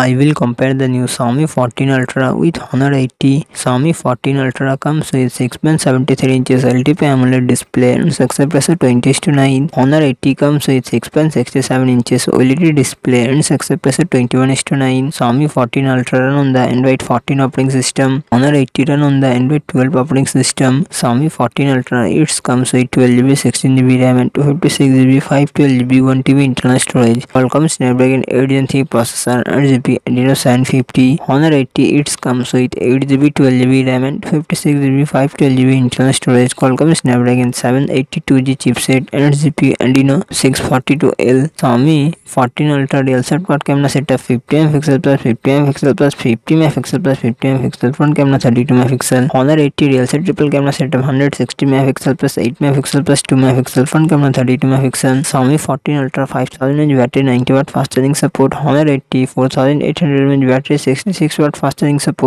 I will compare the new Xiaomi 14 Ultra with Honor 80. Xiaomi 14 Ultra comes with 6.73 inches LTP AMOLED display and success ratio 20 to 9. Honor 80 comes with 6.67 inches OLED display and success ratio 21 to 9. Xiaomi 14 Ultra run on the Android 14 operating system. Honor 80 run on the Android 12 operating system. Xiaomi 14 Ultra it comes with 12GB, 16GB RAM and 256GB, 512GB, 1TB internal storage. Qualcomm Snapdragon 8 Gen 3 processor and GB Adidas 950 Honor 80 it comes with 8GB 12GB RAM and 56GB 512GB internal storage Qualcomm Snapdragon 782G chipset 8GP Adreno 642L Xiaomi 14 Ultra real set quad camera setup 50MP plus 50MP plus 50MP plus 50MP front camera 32MP Honor 80 real set triple camera setup 160MP plus 8MP plus 2MP front camera 32MP Xiaomi 14 Ultra 5000 inch battery 90 watt fast charging support Honor 80 4000 Eight hundred mAh battery 66 watt fast charging support